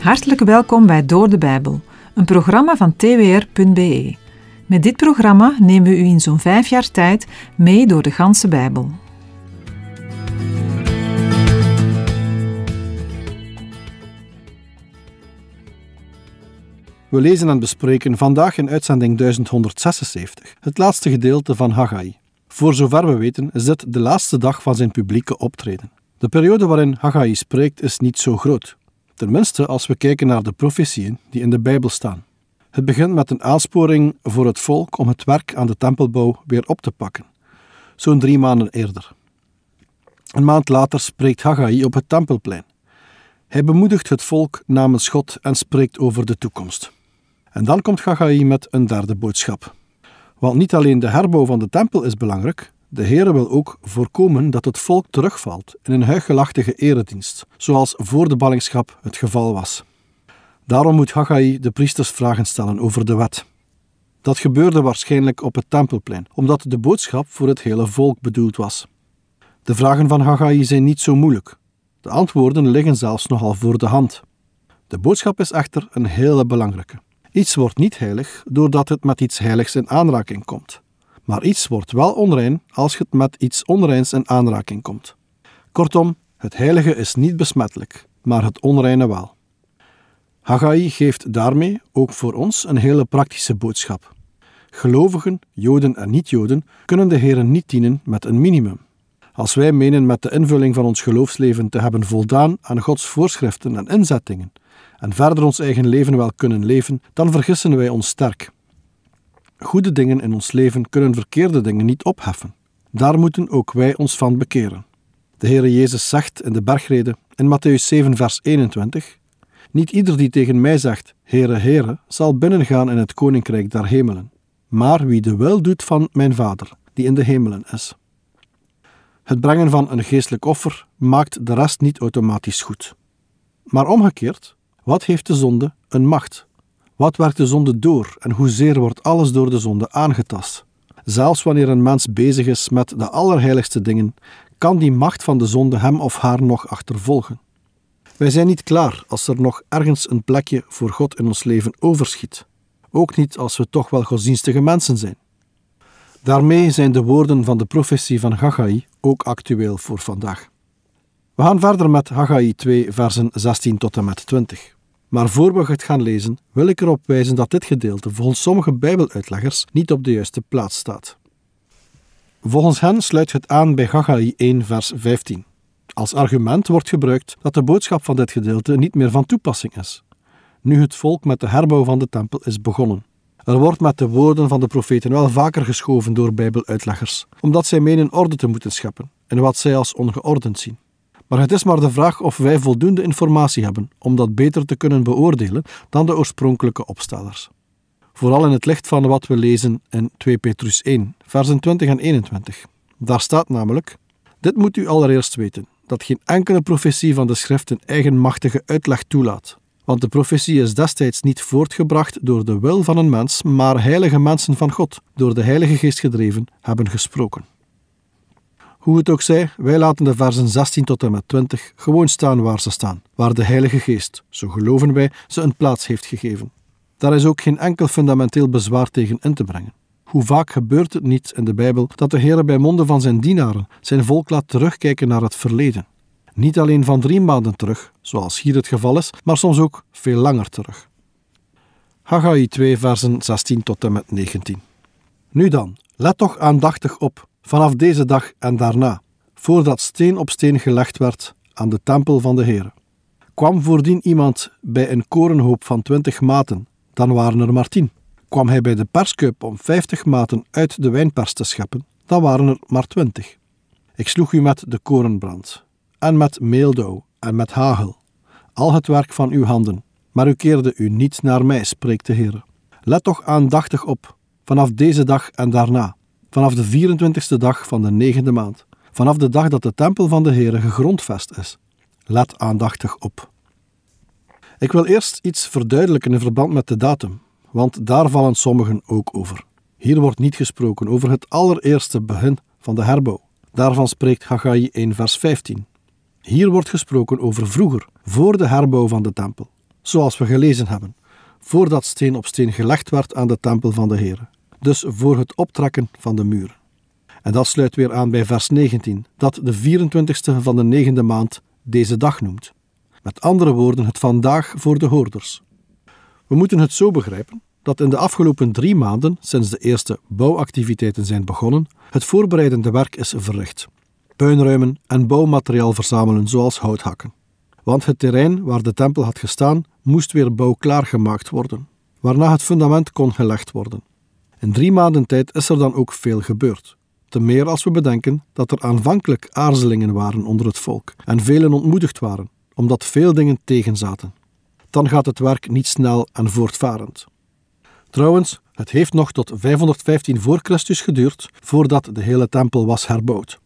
Hartelijk welkom bij Door de Bijbel, een programma van twr.be. Met dit programma nemen we u in zo'n vijf jaar tijd mee door de ganse Bijbel. We lezen en bespreken vandaag in uitzending 1176, het laatste gedeelte van Haggai. Voor zover we weten is dit de laatste dag van zijn publieke optreden. De periode waarin Haggai spreekt is niet zo groot. Tenminste, als we kijken naar de profetieën die in de Bijbel staan. Het begint met een aansporing voor het volk om het werk aan de tempelbouw weer op te pakken, zo'n drie maanden eerder. Een maand later spreekt Haggai op het tempelplein. Hij bemoedigt het volk namens God en spreekt over de toekomst. En dan komt Haggai met een derde boodschap. Want niet alleen de herbouw van de tempel is belangrijk, de Heere wil ook voorkomen dat het volk terugvalt in een huichelachtige eredienst, zoals voor de ballingschap het geval was. Daarom moet Haggai de priesters vragen stellen over de wet. Dat gebeurde waarschijnlijk op het tempelplein, omdat de boodschap voor het hele volk bedoeld was. De vragen van Haggai zijn niet zo moeilijk. De antwoorden liggen zelfs nogal voor de hand. De boodschap is echter een hele belangrijke. Iets wordt niet heilig doordat het met iets heiligs in aanraking komt. Maar iets wordt wel onrein als het met iets onreins in aanraking komt. Kortom, het heilige is niet besmettelijk, maar het onreine wel. Haggai geeft daarmee ook voor ons een hele praktische boodschap. Gelovigen, Joden en niet-Joden, kunnen de Here niet dienen met een minimum. Als wij menen met de invulling van ons geloofsleven te hebben voldaan aan Gods voorschriften en inzettingen, en verder ons eigen leven wel kunnen leven, dan vergissen wij ons sterk. Goede dingen in ons leven kunnen verkeerde dingen niet opheffen. Daar moeten ook wij ons van bekeren. De Heere Jezus zegt in de bergrede in Matthäus 7, vers 21: Niet ieder die tegen mij zegt, Heere, Heere, zal binnengaan in het koninkrijk der hemelen, maar wie de wil doet van mijn Vader, die in de hemelen is. Het brengen van een geestelijk offer maakt de rest niet automatisch goed. Maar omgekeerd, wat heeft de zonde een macht wat werkt de zonde door en hoezeer wordt alles door de zonde aangetast? Zelfs wanneer een mens bezig is met de allerheiligste dingen, kan die macht van de zonde hem of haar nog achtervolgen. Wij zijn niet klaar als er nog ergens een plekje voor God in ons leven overschiet. Ook niet als we toch wel godsdienstige mensen zijn. Daarmee zijn de woorden van de profetie van Haggai ook actueel voor vandaag. We gaan verder met Haggai 2, versen 16 tot en met 20. Maar voor we het gaan lezen, wil ik erop wijzen dat dit gedeelte volgens sommige Bijbeluitleggers niet op de juiste plaats staat. Volgens hen sluit het aan bij Haggai 1, vers 15. Als argument wordt gebruikt dat de boodschap van dit gedeelte niet meer van toepassing is, nu het volk met de herbouw van de tempel is begonnen. Er wordt met de woorden van de profeten wel vaker geschoven door Bijbeluitleggers, omdat zij menen orde te moeten scheppen en wat zij als ongeordend zien. Maar het is maar de vraag of wij voldoende informatie hebben om dat beter te kunnen beoordelen dan de oorspronkelijke opstellers. Vooral in het licht van wat we lezen in 2 Petrus 1, versen 20 en 21. Daar staat namelijk: Dit moet u allereerst weten, dat geen enkele profetie van de schrift een eigenmachtige uitleg toelaat. Want de profetie is destijds niet voortgebracht door de wil van een mens, maar heilige mensen van God, door de Heilige Geest gedreven, hebben gesproken. Hoe het ook zij, wij laten de versen 16 tot en met 20 gewoon staan waar ze staan, waar de Heilige Geest, zo geloven wij, ze een plaats heeft gegeven. Daar is ook geen enkel fundamenteel bezwaar tegen in te brengen. Hoe vaak gebeurt het niet in de Bijbel dat de Heer bij monden van zijn dienaren zijn volk laat terugkijken naar het verleden? Niet alleen van drie maanden terug, zoals hier het geval is, maar soms ook veel langer terug. Haggai 2, versen 16 tot en met 19. Nu dan, let toch aandachtig op vanaf deze dag en daarna, voordat steen op steen gelegd werd aan de tempel van de Heer. Kwam voordien iemand bij een korenhoop van twintig maten, dan waren er maar tien. Kwam hij bij de perskuip om vijftig maten uit de wijnpers te scheppen, dan waren er maar twintig. Ik sloeg u met de korenbrand, en met meeldauw, en met hagel, al het werk van uw handen, maar u keerde u niet naar mij, spreekt de Heer. Let toch aandachtig op, vanaf deze dag en daarna, vanaf de 24ste dag van de negende maand, vanaf de dag dat de tempel van de Heere gegrondvest is. Let aandachtig op. Ik wil eerst iets verduidelijken in verband met de datum, want daar vallen sommigen ook over. Hier wordt niet gesproken over het allereerste begin van de herbouw. Daarvan spreekt Haggai 1 vers 15. Hier wordt gesproken over vroeger, voor de herbouw van de tempel, zoals we gelezen hebben, voordat steen op steen gelegd werd aan de tempel van de Heere dus voor het optrekken van de muur. En dat sluit weer aan bij vers 19, dat de 24 e van de negende maand deze dag noemt. Met andere woorden, het vandaag voor de hoorders. We moeten het zo begrijpen dat in de afgelopen drie maanden, sinds de eerste bouwactiviteiten zijn begonnen, het voorbereidende werk is verricht. Puinruimen en bouwmateriaal verzamelen, zoals houthakken, Want het terrein waar de tempel had gestaan, moest weer bouwklaar gemaakt worden, waarna het fundament kon gelegd worden. In drie maanden tijd is er dan ook veel gebeurd. Te meer als we bedenken dat er aanvankelijk aarzelingen waren onder het volk en velen ontmoedigd waren, omdat veel dingen tegenzaten. Dan gaat het werk niet snel en voortvarend. Trouwens, het heeft nog tot 515 voor Christus geduurd voordat de hele tempel was herbouwd.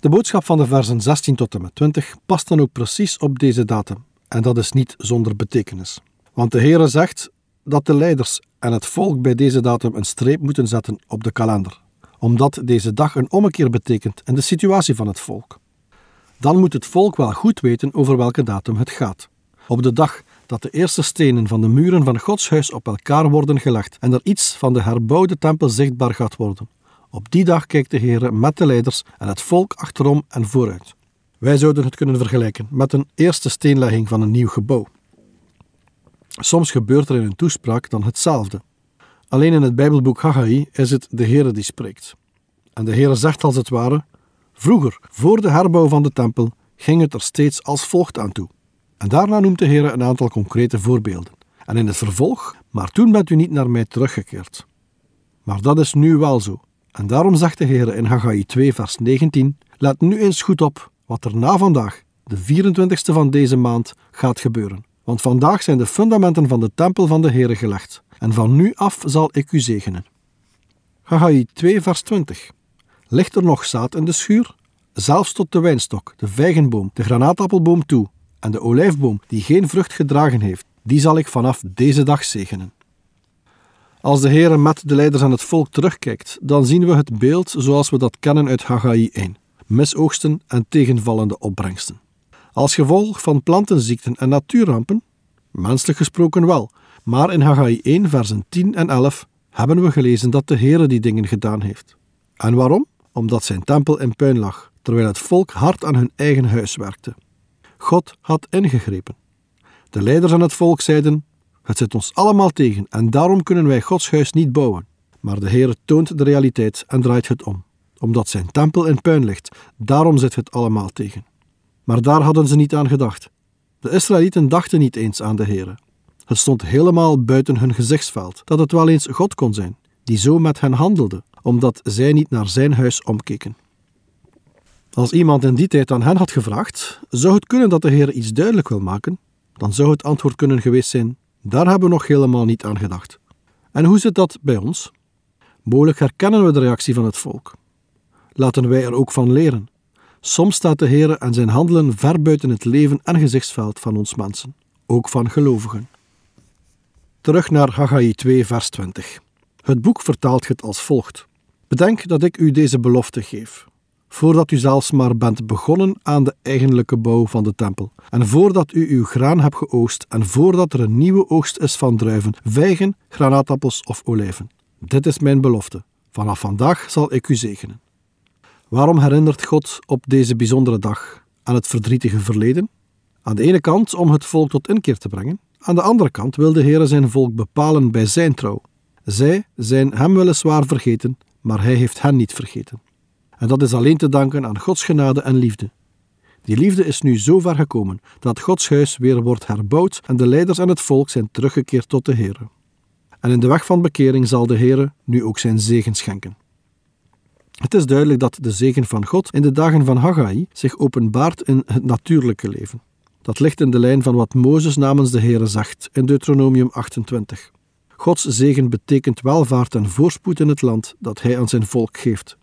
De boodschap van de versen 16 tot en met 20 past dan ook precies op deze datum en dat is niet zonder betekenis. Want de Heere zegt dat de leiders en het volk bij deze datum een streep moeten zetten op de kalender, omdat deze dag een ommekeer betekent in de situatie van het volk. Dan moet het volk wel goed weten over welke datum het gaat. Op de dag dat de eerste stenen van de muren van Gods huis op elkaar worden gelegd en er iets van de herbouwde tempel zichtbaar gaat worden. Op die dag kijkt de Heer met de leiders en het volk achterom en vooruit. Wij zouden het kunnen vergelijken met een eerste steenlegging van een nieuw gebouw. Soms gebeurt er in een toespraak dan hetzelfde. Alleen in het Bijbelboek Haggai is het de Heere die spreekt. En de Heere zegt als het ware: Vroeger, voor de herbouw van de tempel, ging het er steeds als volgt aan toe. En daarna noemt de Heere een aantal concrete voorbeelden. En in het vervolg: Maar toen bent u niet naar mij teruggekeerd. Maar dat is nu wel zo. En daarom zegt de Heere in Haggai 2, vers 19: Let nu eens goed op wat er na vandaag, de 24ste van deze maand, gaat gebeuren. Want vandaag zijn de fundamenten van de tempel van de Heere gelegd, en van nu af zal ik u zegenen. Hagai 2, vers 20. Ligt er nog zaad in de schuur? Zelfs tot de wijnstok, de vijgenboom, de granaatappelboom toe, en de olijfboom die geen vrucht gedragen heeft, die zal ik vanaf deze dag zegenen. Als de Heere met de leiders aan het volk terugkijkt, dan zien we het beeld zoals we dat kennen uit Hagai 1. Misoogsten en tegenvallende opbrengsten. Als gevolg van plantenziekten en natuurrampen? Menselijk gesproken wel, maar in Haggai 1, versen 10 en 11 hebben we gelezen dat de Heere die dingen gedaan heeft. En waarom? Omdat zijn tempel in puin lag, terwijl het volk hard aan hun eigen huis werkte. God had ingegrepen. De leiders aan het volk zeiden: Het zit ons allemaal tegen en daarom kunnen wij Gods huis niet bouwen. Maar de Heer toont de realiteit en draait het om. Omdat zijn tempel in puin ligt, daarom zit het allemaal tegen. Maar daar hadden ze niet aan gedacht. De Israëlieten dachten niet eens aan de Heere. Het stond helemaal buiten hun gezichtsveld dat het wel eens God kon zijn, die zo met hen handelde, omdat zij niet naar zijn huis omkeken. Als iemand in die tijd aan hen had gevraagd, zou het kunnen dat de Heer iets duidelijk wil maken? Dan zou het antwoord kunnen geweest zijn, daar hebben we nog helemaal niet aan gedacht. En hoe zit dat bij ons? Mogelijk herkennen we de reactie van het volk. Laten wij er ook van leren. Soms staat de Heer en zijn handelen ver buiten het leven en gezichtsveld van ons mensen, ook van gelovigen. Terug naar Haggai 2, vers 20. Het boek vertaalt het als volgt. Bedenk dat ik u deze belofte geef, voordat u zelfs maar bent begonnen aan de eigenlijke bouw van de tempel, en voordat u uw graan hebt geoogst, en voordat er een nieuwe oogst is van druiven, vijgen, granaatappels of olijven. Dit is mijn belofte. Vanaf vandaag zal ik u zegenen. Waarom herinnert God op deze bijzondere dag aan het verdrietige verleden? Aan de ene kant om het volk tot inkeer te brengen, aan de andere kant wil de Heer zijn volk bepalen bij zijn trouw. Zij zijn hem weliswaar vergeten, maar hij heeft hen niet vergeten. En dat is alleen te danken aan Gods genade en liefde. Die liefde is nu zo ver gekomen dat Gods huis weer wordt herbouwd en de leiders en het volk zijn teruggekeerd tot de Heer. En in de weg van bekering zal de Heer nu ook zijn zegen schenken. Het is duidelijk dat de zegen van God in de dagen van Haggai zich openbaart in het natuurlijke leven. Dat ligt in de lijn van wat Mozes namens de Heere zegt in Deuteronomium 28. Gods zegen betekent welvaart en voorspoed in het land dat hij aan zijn volk geeft.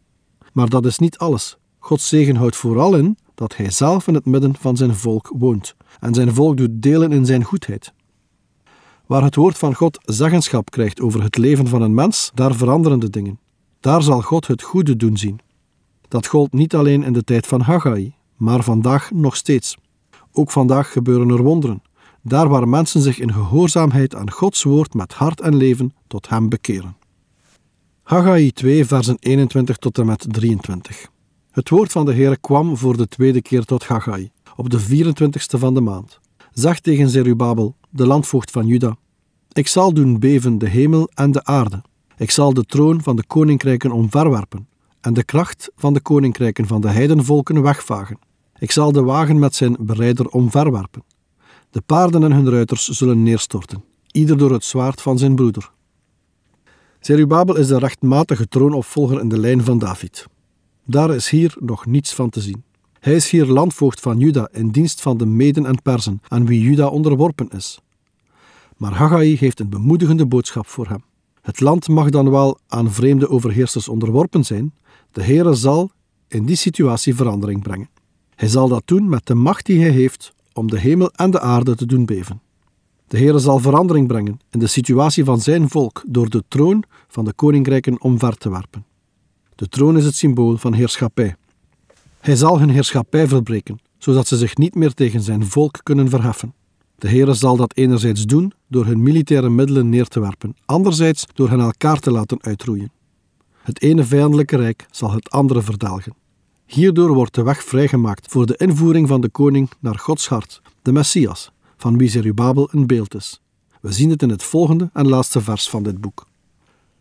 Maar dat is niet alles. Gods zegen houdt vooral in dat hij zelf in het midden van zijn volk woont en zijn volk doet delen in zijn goedheid. Waar het woord van God zeggenschap krijgt over het leven van een mens, daar veranderen de dingen. Daar zal God het goede doen zien. Dat gold niet alleen in de tijd van Haggai, maar vandaag nog steeds. Ook vandaag gebeuren er wonderen, daar waar mensen zich in gehoorzaamheid aan Gods woord met hart en leven tot Hem bekeren. Haggai 2, versen 21 tot en met 23. Het woord van de Heer kwam voor de tweede keer tot Haggai, op de 24ste van de maand. Zeg tegen Zerubabel, de landvoogd van Juda: Ik zal doen beven de hemel en de aarde ik zal de troon van de koninkrijken omverwerpen en de kracht van de koninkrijken van de heidenvolken wegvagen. Ik zal de wagen met zijn berijder omverwerpen. De paarden en hun ruiters zullen neerstorten, ieder door het zwaard van zijn broeder. Zerubabel is de rechtmatige troonopvolger in de lijn van David. Daar is hier nog niets van te zien. Hij is hier landvoogd van Juda in dienst van de Meden en Persen, aan wie Juda onderworpen is. Maar Haggai heeft een bemoedigende boodschap voor hem. Het land mag dan wel aan vreemde overheersers onderworpen zijn. De Heere zal in die situatie verandering brengen. Hij zal dat doen met de macht die hij heeft om de hemel en de aarde te doen beven. De Heere zal verandering brengen in de situatie van zijn volk door de troon van de koninkrijken omver te werpen. De troon is het symbool van heerschappij. Hij zal hun heerschappij verbreken, zodat ze zich niet meer tegen zijn volk kunnen verheffen. De Heere zal dat enerzijds doen door hun militaire middelen neer te werpen, anderzijds door hen elkaar te laten uitroeien. Het ene vijandelijke rijk zal het andere verdelgen. Hierdoor wordt de weg vrijgemaakt voor de invoering van de koning naar Gods hart, de Messias, van wie Zerubabel een beeld is. We zien het in het volgende en laatste vers van dit boek.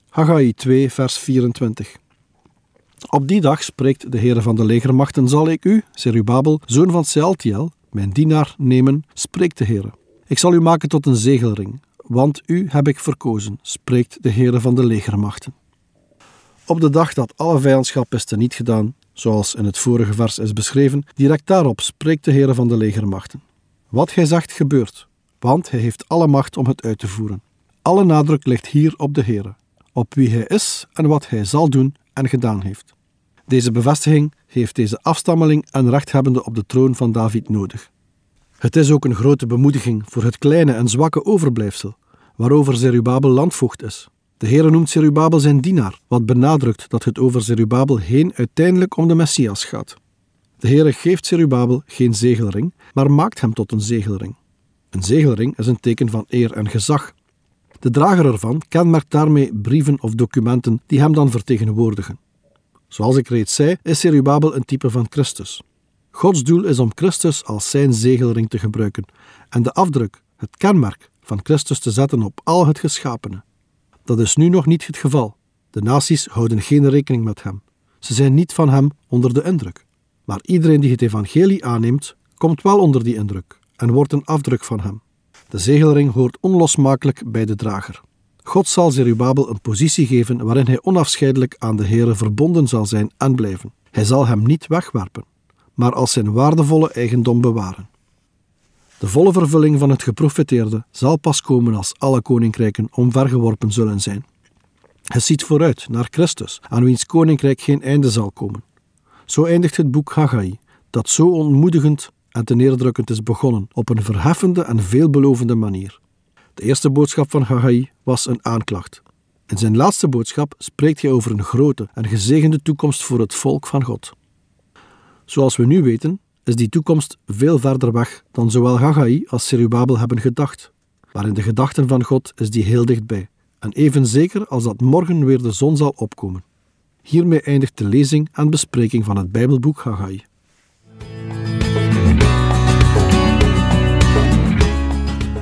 Haggai 2, vers 24. Op die dag spreekt de Heere van de legermachten: Zal ik u, Zerubabel, zoon van Sealtiel, mijn dienaar nemen, spreekt de Heere. Ik zal u maken tot een zegelring, want u heb ik verkozen, spreekt de Heere van de legermachten. Op de dag dat alle vijandschap is teniet gedaan, zoals in het vorige vers is beschreven, direct daarop spreekt de Heere van de legermachten. Wat gij zegt gebeurt, want hij heeft alle macht om het uit te voeren. Alle nadruk ligt hier op de Heere, op wie hij is en wat hij zal doen en gedaan heeft. Deze bevestiging heeft deze afstammeling en rechthebbende op de troon van David nodig. Het is ook een grote bemoediging voor het kleine en zwakke overblijfsel, waarover Zerubabel landvoogd is. De Heere noemt Zerubabel zijn dienaar, wat benadrukt dat het over Zerubabel heen uiteindelijk om de Messias gaat. De Heere geeft Zerubabel geen zegelring, maar maakt hem tot een zegelring. Een zegelring is een teken van eer en gezag. De drager ervan kenmerkt daarmee brieven of documenten die hem dan vertegenwoordigen. Zoals ik reeds zei, is Zerubabel een type van Christus. Gods doel is om Christus als zijn zegelring te gebruiken en de afdruk, het kenmerk van Christus te zetten op al het geschapene. Dat is nu nog niet het geval. De naties houden geen rekening met hem. Ze zijn niet van hem onder de indruk. Maar iedereen die het evangelie aanneemt, komt wel onder die indruk en wordt een afdruk van hem. De zegelring hoort onlosmakelijk bij de drager. God zal Zerubabel een positie geven waarin hij onafscheidelijk aan de Heere verbonden zal zijn en blijven. Hij zal hem niet wegwerpen, maar als zijn waardevolle eigendom bewaren. De volle vervulling van het geprofeteerde zal pas komen als alle koninkrijken omvergeworpen zullen zijn. Hij ziet vooruit naar Christus, aan wiens koninkrijk geen einde zal komen. Zo eindigt het boek Haggai, dat zo ontmoedigend en te neerdrukkend is begonnen, op een verheffende en veelbelovende manier. De eerste boodschap van Haggai was een aanklacht. In zijn laatste boodschap spreekt hij over een grote en gezegende toekomst voor het volk van God. Zoals we nu weten, is die toekomst veel verder weg dan zowel Haggai als Zerubabel hebben gedacht. Maar in de gedachten van God is die heel dichtbij, en even zeker als dat morgen weer de zon zal opkomen. Hiermee eindigt de lezing en bespreking van het Bijbelboek Haggai.